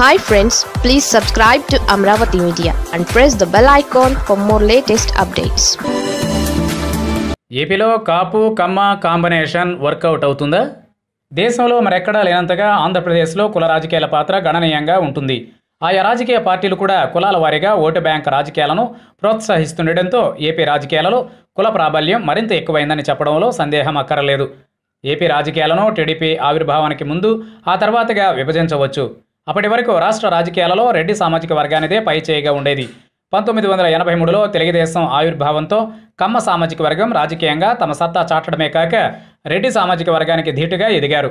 hi friends please subscribe to Amaravati media and press the bell icon for more latest updates ఏపీలో కాపు కమ్మ combination work out అవుతుందా దేశంలో మరెక్కడా లేనంతగా ఆంధ్రప్రదేశ్లో కుల రాజకీయాల పాత్ర గణనీయంగా ఉంటుంది ఆయా రాజకీయ పార్టీలు కూడా కులాల వారీగా ఓటు బ్యాంక్ రాజకీయాలను ప్రోత్సహిస్తుండటంతో ఏపీ రాజకీయాలలో కుల ప్రాబల్యం మరింత ఎక్కువైందని చెప్పడంలో సందేహం అక్కరలేదు ఏపీ రాజకీయాలను టీడీపీ ఆవిర్భావానికి ముందు ఆ తర్వాతగా విభజించవచ్చు అప్పటి వరకు రాష్ట్ర రాజకీయాలలో రెడ్డి సామాజిక వర్గానిదే పైచేయిగా ఉండేది పంతొమ్మిది వందల ఎనభై మూడులో తెలుగుదేశం ఆవిర్భావంతో కమ్మ సామాజిక వర్గం రాజకీయంగా తమ సత్తా చాటడమే కాక రెడ్డి సామాజిక వర్గానికి ధీటుగా ఎదిగారు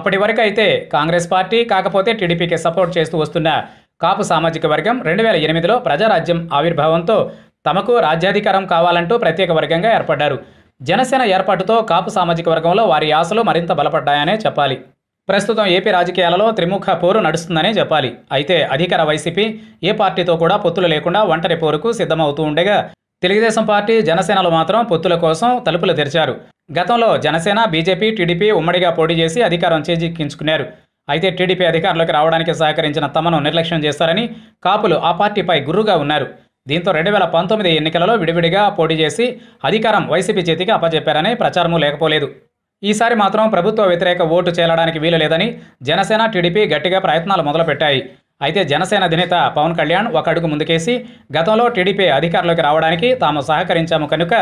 అప్పటి వరకు అయితే కాంగ్రెస్ పార్టీ కాకపోతే టీడీపీకి సపోర్ట్ చేస్తూ వస్తున్న కాపు సామాజిక వర్గం రెండు వేల ఎనిమిదిలో ప్రజారాజ్యం ఆవిర్భావంతో తమకు రాజ్యాధికారం కావాలంటూ ప్రత్యేక వర్గంగా ఏర్పడ్డారు జనసేన ఏర్పాటుతో కాపు సామాజిక వర్గంలో వారి ఆశలు మరింత బలపడ్డాయనే చెప్పాలి ప్రస్తుతం ఏపీ రాజకీయాలలో త్రిముఖ పోరు నడుస్తుందనే చెప్పాలి అయితే అధికార వైసీపీ ఏ పార్టీతో కూడా పొత్తులు లేకుండా ఒంటరి పోరుకు సిద్ధమవుతూ ఉండగా తెలుగుదేశం పార్టీ జనసేనలు మాత్రం పొత్తుల కోసం తలుపులు తెరిచారు గతంలో జనసేన బీజేపీ టీడీపీ ఉమ్మడిగా పోటీ చేసి అధికారం చేజిక్కించుకున్నారు అయితే టీడీపీ అధికారంలోకి రావడానికి సహకరించిన తమను నిర్లక్ష్యం చేస్తారని కాపులు ఆ పార్టీపై గుర్రుగా ఉన్నారు దీంతో రెండు వేల పంతొమ్మిది ఎన్నికలలో విడివిడిగా పోటీ చేసి అధికారం వైసీపీ చేతికి అప్పచెప్పారని ప్రచారము లేకపోలేదు ఈసారి మాత్రం ప్రభుత్వ వ్యతిరేక ఓటు చేలడానికి వీలు లేదని జనసేన టీడీపీ గట్టిగా ప్రయత్నాలు మొదలుపెట్టాయి అయితే జనసేన అధినేత పవన్ కళ్యాణ్ ఒక అడుగు ముందుకేసి గతంలో టీడీపీ అధికారంలోకి రావడానికి తాము సహకరించాము కనుక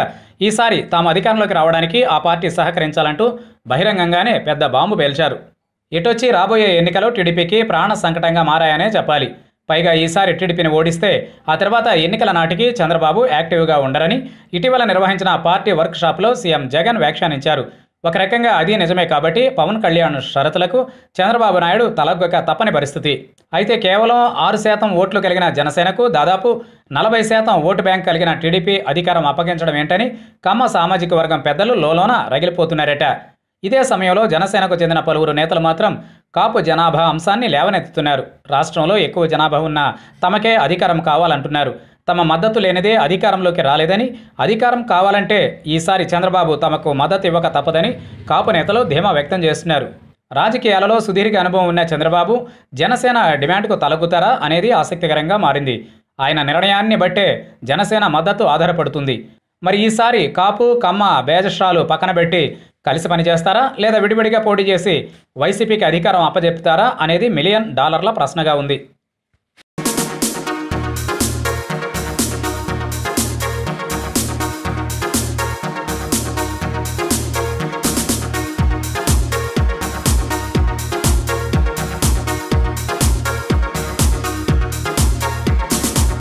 ఈసారి తాము అధికారంలోకి రావడానికి ఆ పార్టీ సహకరించాలంటూ బహిరంగంగానే పెద్ద బాంబు పేల్చారు ఇటొచ్చి రాబోయే ఎన్నికలు టీడీపీకి ప్రాణ సంకటంగా మారాయనే చెప్పాలి పైగా ఈసారి టీడీపీని ఓడిస్తే ఆ తర్వాత ఎన్నికల నాటికి చంద్రబాబు యాక్టివ్గా ఉండరని ఇటీవల నిర్వహించిన పార్టీ వర్క్షాప్లో సీఎం జగన్ వ్యాఖ్యానించారు ఒక రకంగా అది నిజమే కాబట్టి పవన్ కళ్యాణ్ షరతులకు చంద్రబాబు నాయుడు తలగ్గక తప్పని పరిస్థితి అయితే కేవలం ఆరు శాతం ఓట్లు కలిగిన జనసేనకు దాదాపు నలభై శాతం ఓటు బ్యాంక్ కలిగిన టీడీపీ అధికారం అప్పగించడం ఏంటని కమ్మ సామాజిక వర్గం పెద్దలు లోలోన రగిలిపోతున్నారట ఇదే సమయంలో జనసేనకు చెందిన పలువురు నేతలు మాత్రం కాపు జనాభా అంశాన్ని లేవనెత్తుతున్నారు రాష్ట్రంలో ఎక్కువ జనాభా ఉన్న తమకే అధికారం కావాలంటున్నారు తమ మద్దతు లేనిదే అధికారంలోకి రాలేదని అధికారం కావాలంటే ఈసారి చంద్రబాబు తమకు మద్దతు ఇవ్వక తప్పదని కాపు నేతలు ధీమా వ్యక్తం చేస్తున్నారు రాజకీయాలలో సుదీర్ఘ అనుభవం ఉన్న చంద్రబాబు జనసేన డిమాండ్కు తలగుతారా అనేది ఆసక్తికరంగా మారింది ఆయన నిర్ణయాన్ని బట్టే జనసేన మద్దతు ఆధారపడుతుంది మరి ఈసారి కాపు కమ్మ బేజశ్రాలు పక్కన పెట్టి కలిసి పనిచేస్తారా లేదా విడివిడిగా పోటీ చేసి వైసీపీకి అధికారం అప్పజెప్తారా అనేది మిలియన్ డాలర్ల ప్రశ్నగా ఉంది